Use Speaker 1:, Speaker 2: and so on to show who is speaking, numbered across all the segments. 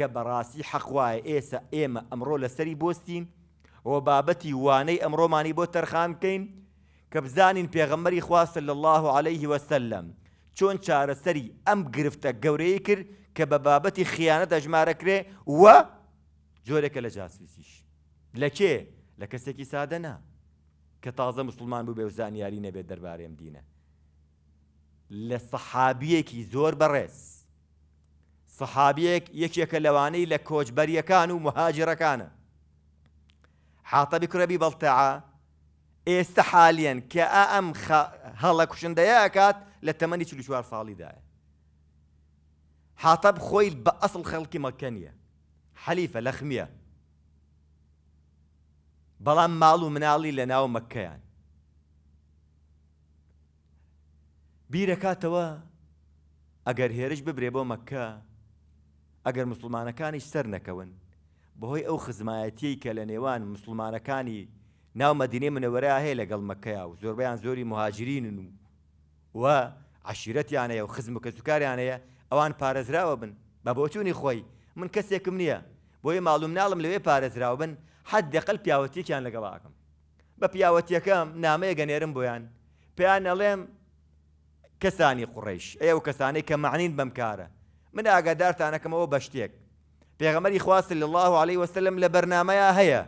Speaker 1: کە بەڕاستی حەخوایە ئێسا ئێمە ئەمڕۆ لەسەری بستین و بابەتی وانەی ئەمڕۆمانی بۆ تەرخان بکەین کە بزانین پێغەمەری خواستە لە الله عليه وسلم چۆن چارەسەری ئەم گرفتە گەورەیە کرد کە بە بابەتی خیانە دەژمارەکرێ وە جۆرێکە لە جاسویسیش لە کێ لە کەسێکی سادەنا کە تازە مسلمان بوو بێ و زانیاری نەبێت دەربارەم دینە لە سەحابیەکی زۆر بەڕێز سەحابیەک یەکێکە لەوانەی لە کۆچبەریەکان و مهاجرەکانە حاتەبی کوڕەبی بەڵتەعا ئێستا حالیان کە ئەم هەڵە کوشندەیەکات لە تەمەنی چ چوار ساڵیداە حاتەب خۆی بە ئەسڵ خەڵکی مەکەنیە حەلیفە لەخمیە بەڵام ماڵ و مناڵی لە ناو مەکەیان بیرەکاتەوە ئەگەر هێرش ببرێ بۆ مەکە ئەگەر مسلمانەکانی سەر نەکەون بەهۆی ئەو خزمایەتی کە لە نێوان مسلمانەکانی ناومەدینێ منەوەرە هەیە لەگەڵ مەکەیا و زۆربیان زۆری مهاجرینن و و عشیرەتیانەیە و خزم و کە سوکاریانەیە ئەوان پارێزراوە بن بە بۆچوونی خۆی من کەسێکم نییە بۆیە ماڵوم ناڵم لەوێ پارێزراوە بن حد دەقل پیاوەتیکیان لەگەڵاکەم بە پیاوەتیەکەم نامەیە گەنێرم بۆیان پێیان ئەڵێم کەسانی قوڕیش ئێوە کەسانی کە معنین بەم کارە من ئاگادارتانەکەمەوە بە شتێک پێغەمەری خواست لە الله عليه وسلم لە بەرنمەیە هەیە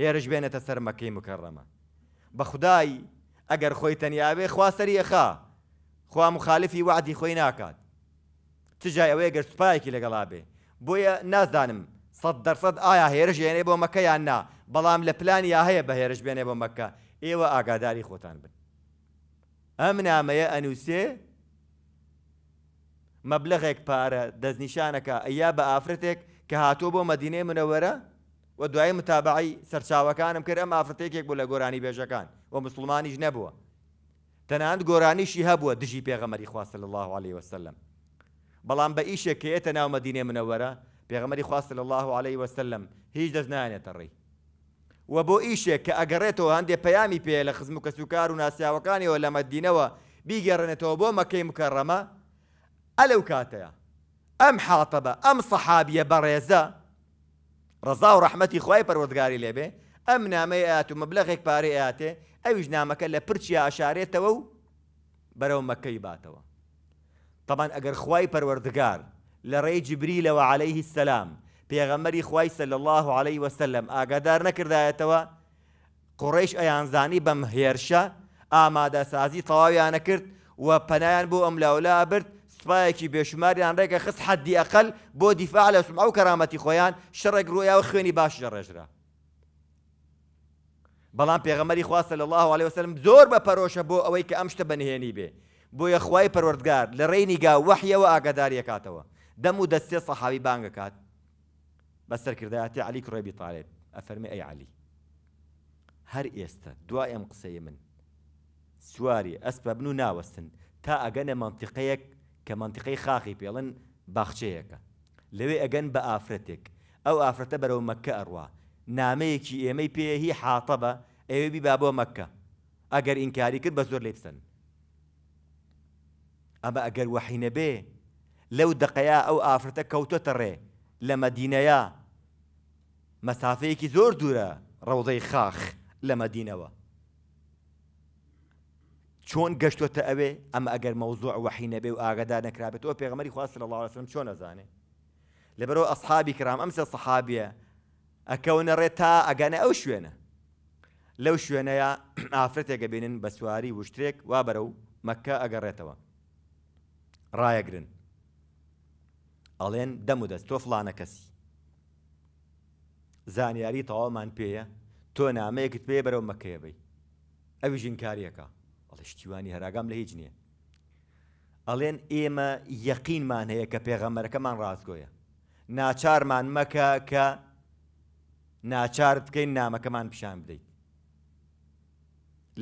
Speaker 1: ئێرش بێنێتە سەر مەکەی مکەڕەمە بە خدای ئەگەر خۆی تەنیاوێ خواستری ئەخا خوا مخالفی وعدی خۆی ناکات تجای ئەوەیە گەر سوپایەکی لەگەڵا بێ بۆیە نازانم سەد دەرسەد ئایا هێرش هێنێ بۆ مەکە یان نا بەڵام لە پلانی یا هەیە بە هێرش بێنێ بۆ مەکە ئێوە ئاگاداری خۆتان بن ئەم نامەیە ئەنووسێ مەبلغێک پارە دەستنیشانەکە ئەیا بە ئافرەتێک کە هاتووە بۆ مەدینێ منەوەرە و دوای متابعی سەرچاوەکانم کرد ئەم ئافرەتێکێک بۆ لە گۆرانی بێژەکان و مسلمانیش نەبووە تەنانند گۆرانیشی هەبووە دژی پێغەمەری خواستە الله عليه وسلم بەڵام بە ئیشێک کێتە ناو مەدینێ منەوەرە پێغەمەری خواستە الله عليه وسلم هیچ دەستنانێتە ڕێی و بۆ ئیشێک کە ئەگەڕێتەوە هەندێک پەیامی پێ لە خزم و کەسوکار و ناسیاوەکانیەوە لە مەدینەوە بیگەڕێنێتەوە بۆ مەکەی مکەڕەمە ألو كاتيا أم حاطبة أم صحابية بريزة رضا ورحمتي خواي بروتقاري لبي أم نامي آتو مبلغك باري آتي أو يجنا مكلا برشيا أشاري تو برو مكي باتو طبعا أجر خواي بروتقار لري جبريل وعليه السلام بيغمري خواي صلى الله عليه وسلم أقدر نكر تو قريش أيان زاني بمهيرشا آما دا سازي طواوي أنا وبنايان بو أم لولا سوپایەکی بێشماریان ڕێگە خست حەدی ئەقل بۆ دیفاع لە سمع و کەرامەتی خۆیان شڕێک ڕوویاوە خوێنی باش ڕێژرا بەڵام پێغەمەری خواستە لە الله عليه وسلم زۆر بە پەرۆشە بۆ ئەوەی کە ئەم شتە بەنهێنی بێ بۆ یەخوای پەروەردگار لە ڕێنیگا وەحیەوە ئاگاداریەکاتەوە دەم و دەستێ سەحاوی بانگەکات بە سەرکردایەتی علی کوڕێبی تاالێت ئەفەرمی ئەی علی هەر ئێستا دوایم قسەی من سواری ئەسپە بن و ناوەستن تا ئەگەنە مامتیقەیەک کە منتیقی خاخی پێڵن باخچەیەەکە لەوێ ئەگەن بە ئافرەتێک ئەو ئافرەتە بەرەو مەکە ئەڕوا نامەیەکی ئێمەی پێهی حاتە بە ئەوێبی با مەکە ئەگەر ئینکاری کرد بە زۆر لێ ئەمە ئەگەر وەحینە بێ لەو دقەیە ئەو ئافرەتە کەوتۆتە ڕێ لە مەدینەیە مەسافەیەکی زۆر دوورە ڕەوزەی خاخ لە مەدینەوە چۆن گەشتوتە ئەوێ ئەمە ئەگەر مەوزوع وحینە بێ و ئاگدا نەکرابێت ئەو پێغمەری خواست لە لاوەسم چۆن ئەزانێ لەبەرەوە ئەسحابی کرام ئەمسە سەحابیە ئەکەونە ڕێت تا ئەگەنە ئەو شوێنە لەو شوێنەیە ئافرەتێکگە بینن بە سواری وشتێک وا بەرە و مەکە ئەگەڕێتەوە ڕایەگرن ئەڵێن دەم و دەست تۆ فلانە کەسی زانیاری تەوامان پێیە تۆ نامەیەکت پێ بەرەو مەکەیە بی ئەوی ژینکاریەکە ئەڵە شتیوانی هەراگام لە هیچ نییە ئەڵێن ئێمە یەقینمان هەیە کە پێغەمەرەکەمان ڕازگۆیە ناچارمان مەکە کە ناچار بکەین نامەکەمان پیشان بدەیت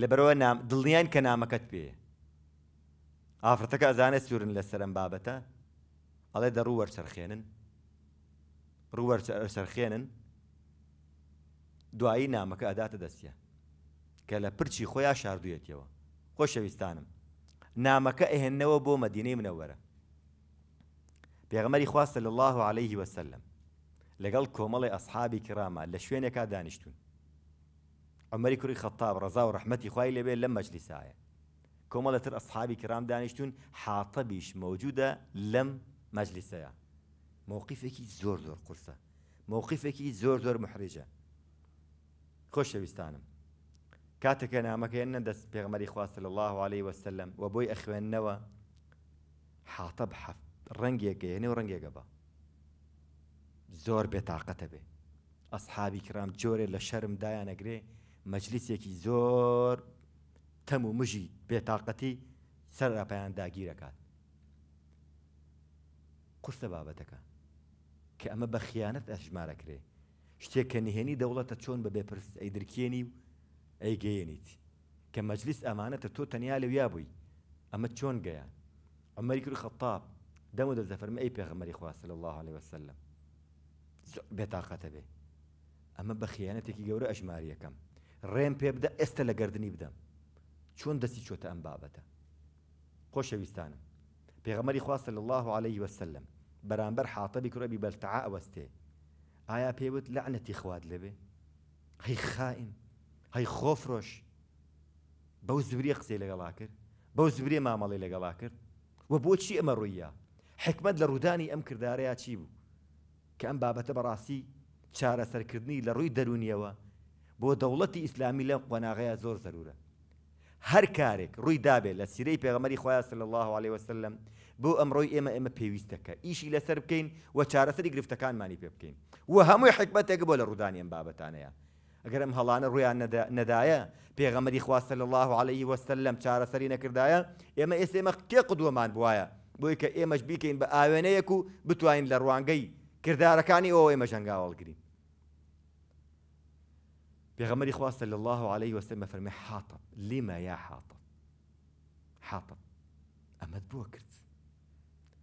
Speaker 1: لەبەرەوە دڵنیان کە نامەکەت پێە ئافرەتەکە ئەزانە سوورن لە سەرم بابەتە ئەڵێ دە ڕووەەر سەرخێنن ڕووەەر سەرخێنن دوایی نامەکە ئەداتە دەستە کە لە پرچی خۆیان شاردوێتیەوە خۆشەویستانم نامەکە ئەهێنەوە بۆ مەدینەی منەوەرە پێغمەری خواستە لە الله عليه وسلم لەگەڵ کۆمەڵی ئەسحابی کراما لە شوێنێکا دانیشتون ئەمەری کوری خەتاب ڕزا و ڕحمەتی خوای لەبێ لە مەجلیسایە کۆمەڵەتر ئەسحابی کرام دانیشتون حاتەبیش مەوجودە لەم مەجلیسەیە مووقیفێکی زۆر زۆر قورسە مووقیفێکی زۆر زۆر محریجە خۆشەویستانم کاتێکە نامەکەیان نەدەست پێغمەری خواستە لە الله عليه وسلم و بۆی ئەخوێندنەوە حاتە بحەف ڕەنگێکە هێنێ و ڕەنگێکە بە زۆر بێتاقەتە بێ ئەسحابی کرام جۆرێ لە شەرم دایانەگرێ مەجلیسێکی زۆر تەم و مژی بێتاقەتی سەر ڕاپیان داگیرەکات قرسە بابەتەکە کە ئەمە بە خیانەت ئەژمارە کرێ شتێک کە نهێنی دەوڵەتە چۆن بە بێپرس ئەیدرکێنی و ئەیگەیەنیت کە مەجلیس ئەمانەتە تۆ تەنیا لەویا بووی ئەمە چۆن گەیان ئەمەری کرد خەتاب دەمە دەزە فەرمە ئەی پێغەمەری خواسە لە الله عليه وسلم بێتاقەتە بێ ئەمە بە خیانەتێکی گەورە ئەژماریەکەم ڕێم پێ بدە ئێستا لە گردردنی بدەم چۆن دەستی چۆتە ئەم بابەتە خۆشەویستانم پێغەمەری خواسە لە الله عليه وسلم بەرامبەر حاتەبی کوڕەبی بەلتەعا ئەوەستێ ئایا پێوت لەعنەتی خواد لەبێ هەی خائن هەی خۆفرۆش بەو زوریە قسەی لەگەڵا کرد بەو زوریە مامەڵی لەگەڵا کرد و بۆچی ئەمە ڕوویە حکمت لە ڕوودانی ئەم کردارەیە چی بوو کە ئەم بابەتە بەڕاستی چارەسەرکردنی لە ڕووی دەرونیەوە بۆ دەوڵەتی ئیسلامی لە قۆناغەیە زۆر زەرورە هەر کارێک ڕووی دابێت لە سیرەی پێغەمەری خۆیان سل الله عليه وسلم بۆ ئەمڕۆی ئێمە ئێمە پێویستەکە ئیشی لەسەر بکەین و چارەسەری گرفتەکانمانی پێ بکەین و هەمووی حکمتێک بۆ لە ڕوودانی ئەم بابەتانەیە اگر ام هەڵانە رویا ندایا پیغمبری خواه صلی اللہ علیہ وسلم سری چارەسەری نەکردایە ئێمە ئێس ئێمە کێ قدووەمان بواە بۆی کە ئێمەش بیکەین بە ئاوێنەیەک و بتوانین لە ڕوانگەی کردارەکانی ئەو ئێمە ژەنگاوەڵگرین پیغمبری خواه صلی اللہ علیہ وسلم فرمی حاطب لیما یا حاطب حاطب اما دبو کرد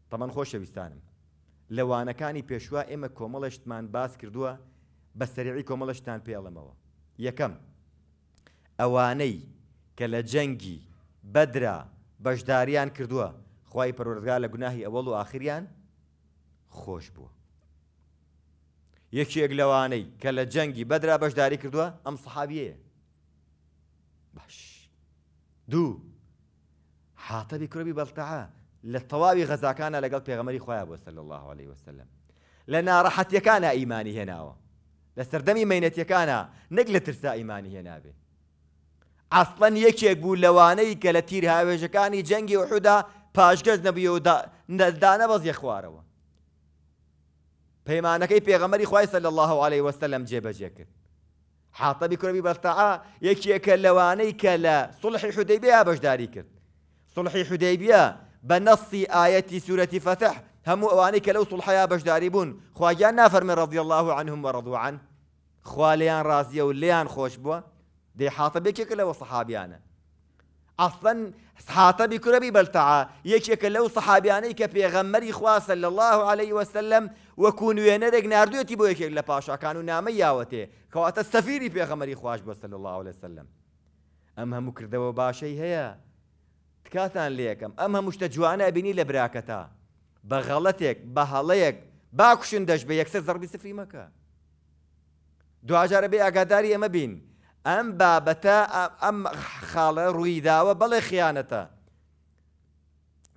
Speaker 1: طبعا خوش شویستانم لوانکانی پیشوا پێشوا کومل اشتمان باس کردووە بە سەرعی کۆمەڵەشتان پێڵمەوە یەکەم ئەوانەی کە لە جەنگی بەدرا بەشداریان کردووە خی پەرۆرگا لە گوناهی ئەوەڵ و آخریان خۆش بووە یەکیەک لەوانەی کە لە جەنگی بەدرا بەشداری کردووە ئەم سەحابیەیە باش دوو حاتەبی کوڕبی بەڵتەها لە تەواوی غەزاکانە لەگەڵ پێغەمەری خۆیان بۆ سەل الله عليه وسلم لە ناڕەحەتیەکانە ئیمانی هێناوە لسردمي سەردەمی مەینەتیەکانە نەک لە ترسا ئیمانی هێنابێ ئەسڵەن یەکێک بوو لەوانەی کە لە تیر هاوێژەکانی جەنگی وحودا پاشگەز نەبی و دانە بەزیە خوارەوە پەیمانەکەی پێغەمەری خواهي صلى الله عليه وسلم جيبا کرد حاطة بكرة بەستەعا یەکێکە لەوانەی کە لە سڵحی حودەیبیا بەشداری کرد سڵحی حودەیبیا بە نەسی فتح هەموو ئەوانەی کە لەو سڵحیا بەشداری بوون خواگیان من رضي الله عنهم ورضوا عن خواليان ڕازیە وليان خوش خۆش دي دەی حاتەبێکێکە لەوە سەحابیانە ئەفەن حاتەبی کورەبی بەلتەعا یەکێکە لەو سەحابیانەی کە پێغەممەری الله عليه وسلم وەکو نوێنەرێک نردوێتی بۆ یەکێک لە پاشاکان و نامە یاوەتێ کەواتە في پێغەمەری خوش بەسە صلى الله عليه وسلم أما مكردو باشي هي تكاثان ليكم أما مشتجوانا بني لبراكتا بە غەڵەتێک بە هەڵەیەک باکوشن دەش بە یەکسەر زەربی سفری مەکە. دوجارە بێ ئاگاداری ئەمە بین ئەم بابەتە ئەم خاڵە ڕوویداوە بەڵێ خیانەتە.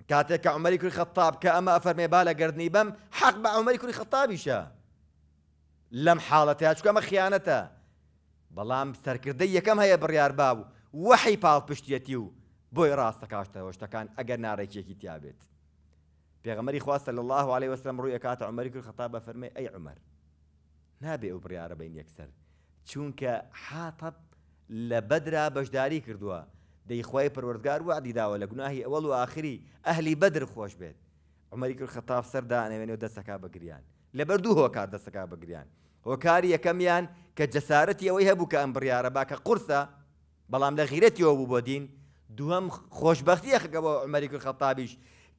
Speaker 1: کاتێک کە عمەری کوری خەتاب کە ئەمە ئەفەرمێ با لە گردنی بەم حەق بە عمەری کوری خەتابیشە. لەم حاڵەت یاچکە ئەمە خیانەتە. بەڵام سەرکردەی یەکەم هەیە بڕیار بابوو وەحی پاڵ پشتێتی و بۆی ڕاستە کاشتەوە شتەکان ئەگەر نارێکیەکی تیابێت. پێغەمەری خواستە لە الله عليه وسلم ڕووی کاتە عمەری کرد خەتا بە فەرمێ ئەی عمەر نابێ ئەو بڕیاە بین یەکسەر چونکە حاتب لە بەدرا بەشداری کردووە دەیخوای پروەردگار وعدی داوە لە گوناهی ئەوەڵ و آخری ئەهلی بەدر خۆش بێت عمەری کرد خەتاب سەردانەوێنێ دەستەکە بەگریان لە بەردوو هۆکار دەستەکە بەگریان هۆکاری یەکەمیان کە جەسارەتی ئەوەی هەبوو کە ئەم بڕیاە باکە قورسە بەڵام لە غیرەتیەوە بوو بۆ دین دووەم خۆشببختی یەخەکە بۆ عمەری کرد خەتابیش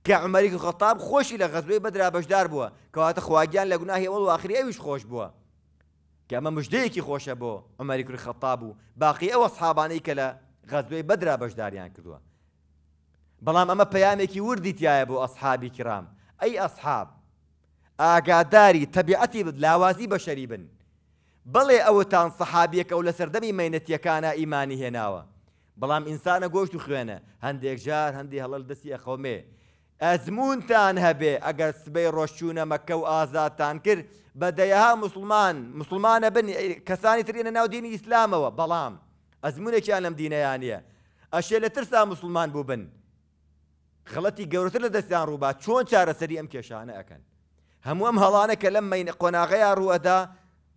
Speaker 1: کە عمەریک خەتاب خۆشی لە غەزبەی بەدرا بەشدار بووە کەواتە خواگیان لە گوناهی ئەوڵ واخری ئەویش خۆش بووە کە ئەمە مژدەیەکی خۆشە بۆ ئەمریکر خەتاب و باقی ئەوە سحابانەی کە لە غەزبەی بەدرا بەشداریان کردووە بەڵام ئەمە پەیامێکی وردی تایە بۆ ئەسحابی کرام ئەی ئەسحاب ئاگاداری تەبیعەتی لاوازی بەشەری بن بڵێ ئەوەتان سەحابیەکە و لە سەردەمی مەینەتیەکانە ئیمانی هێناوە بەڵام ئینسانە گۆشت و خوێنە هەندێک جار هەندی هەڵل دەستی ئەخەومێ ئەزمونتان هەبێ ئەگەر سبەی ڕۆشتوونە مەکە و ئازادتان کرد بە دەیەها مسلمان مسلمانە بن کەسانی ترێنە ناو دینی ئیسلامەوە بەڵام ئەزمونێکیان لەم دینەیانە ئەشێ لە ترسا مسلمان بوو بن غڵەتی گەورەتر لە دەستیان ڕووبا چۆن چارەسەری ئەم کێشانە ئەەکەن هەموو ئەم هەڵانە کە لەم قۆناغەیان ڕوەدا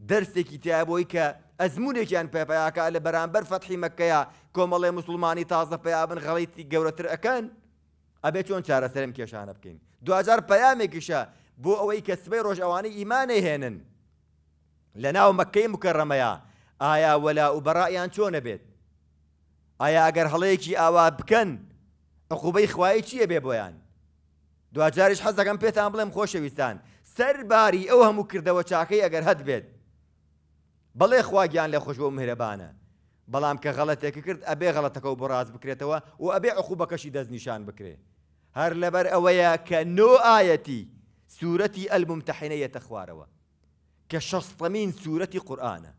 Speaker 1: دەرسێکی تایبۆی کە ئەزمونێکیان پێپیاکە لە بەرامبەر فەتحی مەکەیە کۆمەڵێ مسلمانی تازە پیابن غەڵیتی گەورەتر ئەەکەن ئەبێ چۆن چارەسەرم کێشانە بکەین دوجار پەیامێکیشە بۆ ئەوەی کە سبەی ڕۆژئەوانەی ئیمانە هێنن لە ناو مەکەی مکەڕەمەیە ئایا وەلا وبەڕائیان چۆنە بێت ئایا ئەگەر هەڵەیەکی ئاوا بکەن عقوبەی خوای چییە بێ بۆیان دوجاریش حەزەکەم پێتان بڵێم خۆشەویستان سەرباری ئەو هەموو کردەوە چاکەی ئەگەر هەت بێت بەڵێ خواگیان لێ خۆش بۆ مهرەبانە بەڵام کە غەڵەتێکی کرد ئەبێ غەڵەتەکە و بۆ ڕاز بکرێتەوە و ئەبێ عقوبەکەشی دەستنیشان بکرێت هەر لەبەر ئەوەیە کە نۆ ئاەتی سوورەتی ئەلممتەحینەیەتە خوارەوە کە شەستەمین سورتی قرآنه